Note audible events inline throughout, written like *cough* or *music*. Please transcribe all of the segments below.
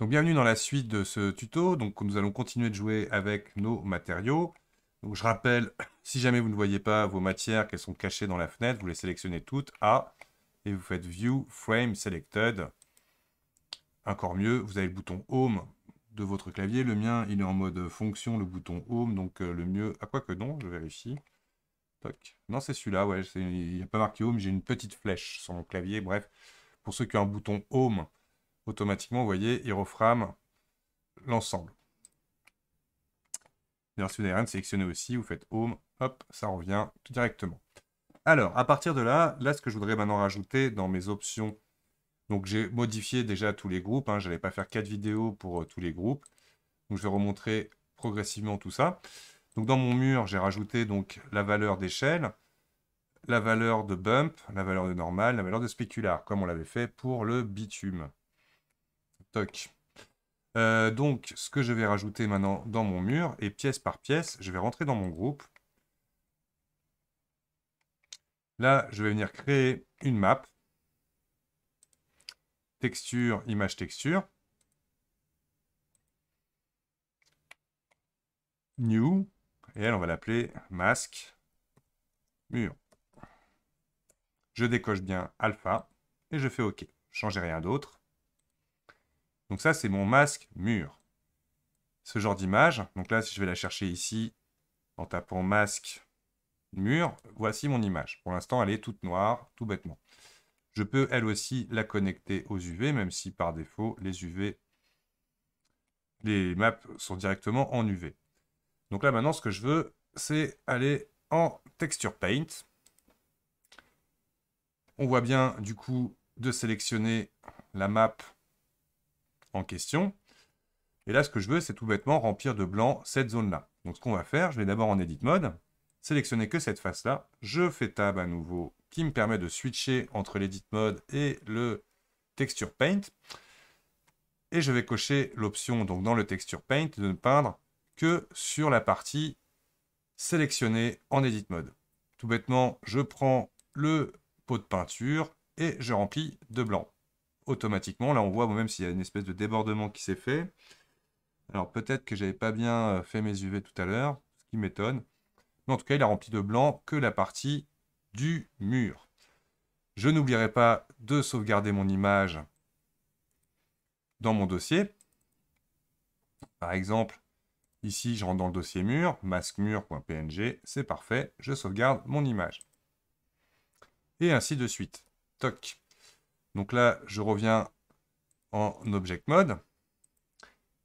Donc bienvenue dans la suite de ce tuto. Donc nous allons continuer de jouer avec nos matériaux. Donc je rappelle, *coughs* si jamais vous ne voyez pas vos matières, qu'elles sont cachées dans la fenêtre, vous les sélectionnez toutes A et vous faites View, Frame, Selected. Encore mieux, vous avez le bouton Home de votre clavier. Le mien, il est en mode fonction, le bouton Home, donc euh, le mieux... Ah quoi que non, je vérifie. Non, c'est celui-là, ouais, il n'y a pas marqué Home, j'ai une petite flèche sur mon clavier. Bref, pour ceux qui ont un bouton Home, automatiquement, vous voyez, il reframe l'ensemble. D'ailleurs, si vous n'avez rien de sélectionné aussi, vous faites Home, hop, ça revient tout directement. Alors, à partir de là, là, ce que je voudrais maintenant rajouter dans mes options, donc j'ai modifié déjà tous les groupes, hein, je n'allais pas faire quatre vidéos pour euh, tous les groupes, donc je vais remontrer progressivement tout ça. Donc dans mon mur, j'ai rajouté donc la valeur d'échelle, la valeur de bump, la valeur de normal, la valeur de spécular, comme on l'avait fait pour le bitume. Euh, donc, ce que je vais rajouter maintenant dans mon mur, et pièce par pièce, je vais rentrer dans mon groupe. Là, je vais venir créer une map. Texture, image texture. New. Et elle, on va l'appeler masque mur. Je décoche bien alpha et je fais OK. change rien d'autre. Donc ça, c'est mon masque mur. Ce genre d'image, donc là, si je vais la chercher ici, en tapant masque mur, voici mon image. Pour l'instant, elle est toute noire, tout bêtement. Je peux, elle aussi, la connecter aux UV, même si par défaut, les UV, les maps sont directement en UV. Donc là, maintenant, ce que je veux, c'est aller en Texture Paint. On voit bien, du coup, de sélectionner la map en question. Et là, ce que je veux, c'est tout bêtement remplir de blanc cette zone-là. Donc ce qu'on va faire, je vais d'abord en Edit Mode, sélectionner que cette face-là. Je fais Tab à nouveau, qui me permet de switcher entre l'Edit Mode et le Texture Paint. Et je vais cocher l'option, donc dans le Texture Paint, de ne peindre que sur la partie sélectionnée en Edit Mode. Tout bêtement, je prends le pot de peinture et je remplis de blanc automatiquement. Là, on voit, même s'il y a une espèce de débordement qui s'est fait. Alors, peut-être que j'avais pas bien euh, fait mes UV tout à l'heure, ce qui m'étonne. Mais en tout cas, il a rempli de blanc que la partie du mur. Je n'oublierai pas de sauvegarder mon image dans mon dossier. Par exemple, ici, je rentre dans le dossier mur, masque c'est parfait, je sauvegarde mon image. Et ainsi de suite. Toc. Donc là, je reviens en Object Mode.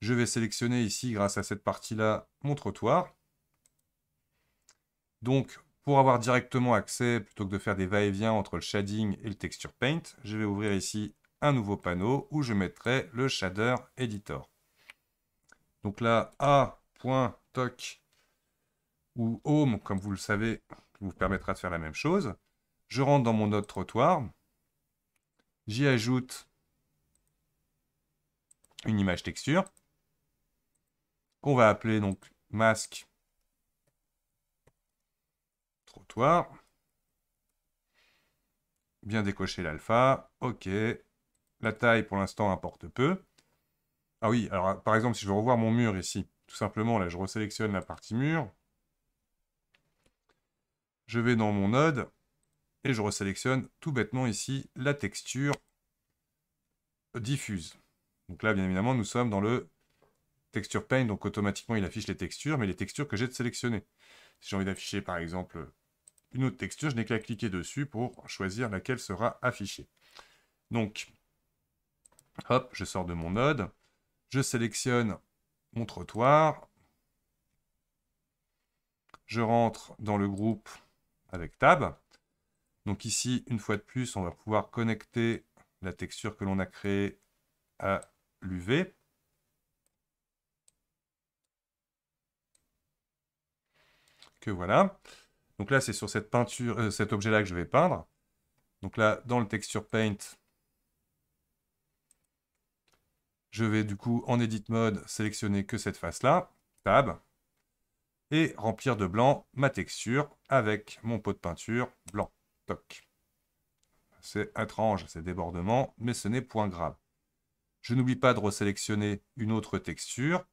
Je vais sélectionner ici, grâce à cette partie-là, mon trottoir. Donc, pour avoir directement accès, plutôt que de faire des va-et-vient entre le shading et le texture paint, je vais ouvrir ici un nouveau panneau où je mettrai le shader editor. Donc là, A.Tock ou home, comme vous le savez, vous permettra de faire la même chose. Je rentre dans mon autre trottoir. J'y ajoute une image texture qu'on va appeler donc masque trottoir. Bien décocher l'alpha. Ok. La taille pour l'instant importe peu. Ah oui, alors par exemple, si je veux revoir mon mur ici, tout simplement, là, je resélectionne la partie mur. Je vais dans mon node. Et je resélectionne tout bêtement ici la texture diffuse. Donc là, bien évidemment, nous sommes dans le texture paint, donc automatiquement, il affiche les textures, mais les textures que j'ai sélectionnées. Si j'ai envie d'afficher, par exemple, une autre texture, je n'ai qu'à cliquer dessus pour choisir laquelle sera affichée. Donc, hop, je sors de mon node, je sélectionne mon trottoir, je rentre dans le groupe avec tab, donc ici, une fois de plus, on va pouvoir connecter la texture que l'on a créée à l'UV. Que voilà. Donc là, c'est sur cette peinture, euh, cet objet-là que je vais peindre. Donc là, dans le Texture Paint, je vais du coup, en Edit Mode, sélectionner que cette face-là, Tab, et remplir de blanc ma texture avec mon pot de peinture blanc. C'est étrange, ces débordements, mais ce n'est point grave. Je n'oublie pas de resélectionner une autre texture.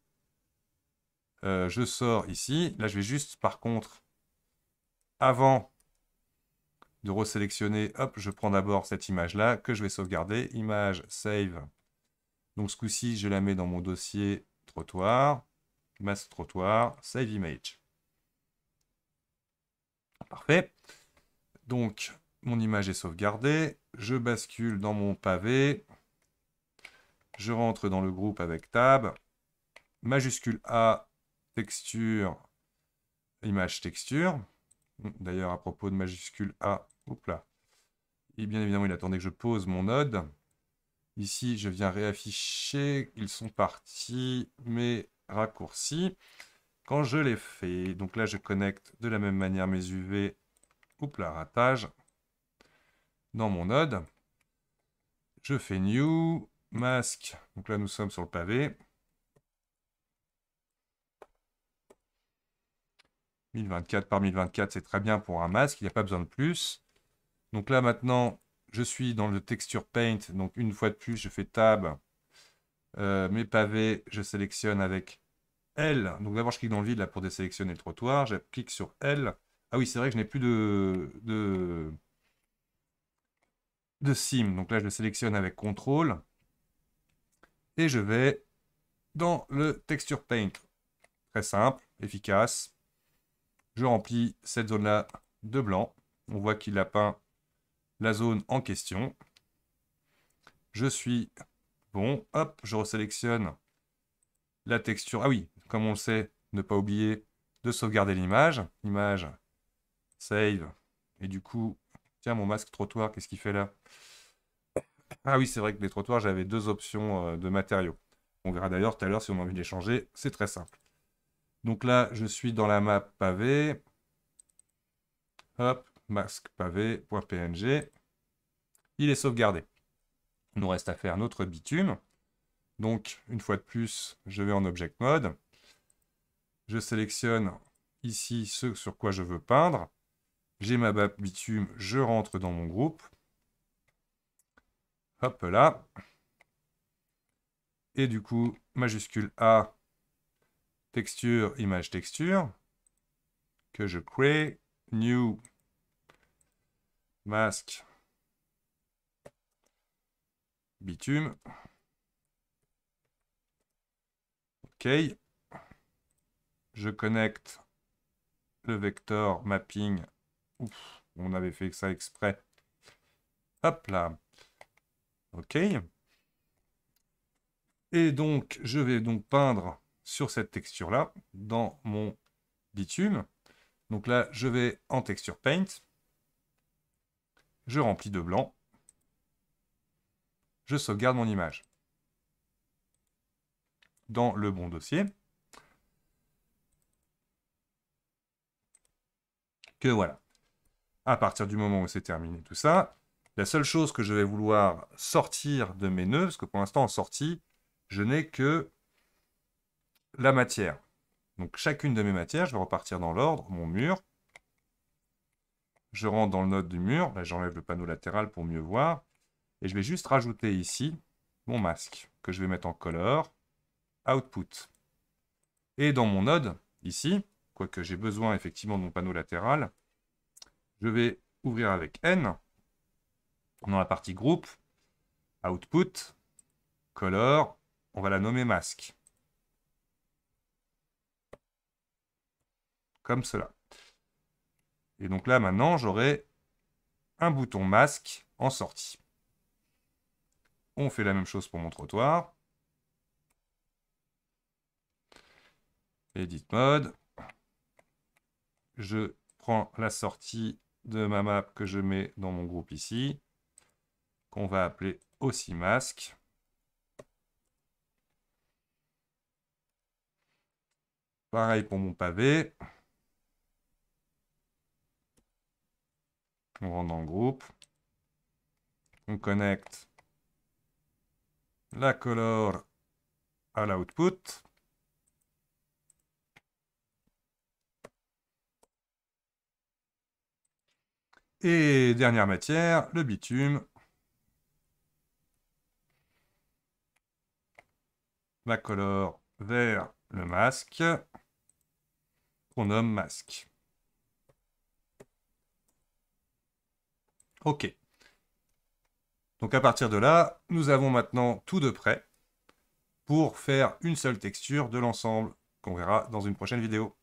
Euh, je sors ici. Là, je vais juste, par contre, avant de resélectionner, hop, je prends d'abord cette image-là que je vais sauvegarder. Image, save. Donc, ce coup-ci, je la mets dans mon dossier trottoir, masse trottoir, save image. Parfait. Donc, mon image est sauvegardée. Je bascule dans mon pavé. Je rentre dans le groupe avec tab. Majuscule A, texture, image texture. D'ailleurs, à propos de majuscule A, là. Et bien évidemment, il attendait que je pose mon node. Ici, je viens réafficher. Ils sont partis, mes raccourcis. Quand je les fais, donc là, je connecte de la même manière mes UV coupe la ratage dans mon node. Je fais new, masque. Donc là, nous sommes sur le pavé. 1024 par 1024, c'est très bien pour un masque, il n'y a pas besoin de plus. Donc là, maintenant, je suis dans le texture paint. Donc une fois de plus, je fais tab. Euh, mes pavés, je sélectionne avec L. Donc d'abord, je clique dans le vide là pour désélectionner le trottoir. Je clique sur L. Ah oui, c'est vrai que je n'ai plus de, de, SIM. Donc là, je le sélectionne avec CTRL. Et je vais dans le Texture Paint. Très simple, efficace. Je remplis cette zone-là de blanc. On voit qu'il a peint la zone en question. Je suis bon. Hop, je resélectionne la texture. Ah oui, comme on le sait, ne pas oublier de sauvegarder l'image. Image Save. Et du coup, tiens, mon masque trottoir, qu'est-ce qu'il fait là Ah oui, c'est vrai que les trottoirs, j'avais deux options euh, de matériaux. On verra d'ailleurs tout à l'heure si on a envie de les changer. C'est très simple. Donc là, je suis dans la map pavé. Hop, masque pavé.png. Il est sauvegardé. Il nous reste à faire notre bitume. Donc, une fois de plus, je vais en Object Mode. Je sélectionne ici ce sur quoi je veux peindre. J'ai ma BAP bitume, je rentre dans mon groupe. Hop là. Et du coup, majuscule A, texture, image texture, que je crée, new, mask, bitume. OK. Je connecte le vecteur mapping on avait fait ça exprès. Hop là. OK. Et donc, je vais donc peindre sur cette texture-là, dans mon bitume. Donc là, je vais en texture paint. Je remplis de blanc. Je sauvegarde mon image. Dans le bon dossier. Que voilà à partir du moment où c'est terminé tout ça, la seule chose que je vais vouloir sortir de mes nœuds, parce que pour l'instant en sortie, je n'ai que la matière. Donc chacune de mes matières, je vais repartir dans l'ordre, mon mur. Je rentre dans le node du mur, là j'enlève le panneau latéral pour mieux voir. Et je vais juste rajouter ici mon masque, que je vais mettre en color, output. Et dans mon node, ici, quoique j'ai besoin effectivement de mon panneau latéral, je vais ouvrir avec N. Dans la partie groupe, output, color, on va la nommer masque. Comme cela. Et donc là, maintenant, j'aurai un bouton masque en sortie. On fait la même chose pour mon trottoir. Edit mode. Je prends la sortie de ma map que je mets dans mon groupe ici, qu'on va appeler aussi masque. Pareil pour mon pavé. On rentre dans le groupe. On connecte la color à l'output. Et dernière matière, le bitume. La color vers le masque, qu'on nomme masque. OK. Donc à partir de là, nous avons maintenant tout de près pour faire une seule texture de l'ensemble qu'on verra dans une prochaine vidéo.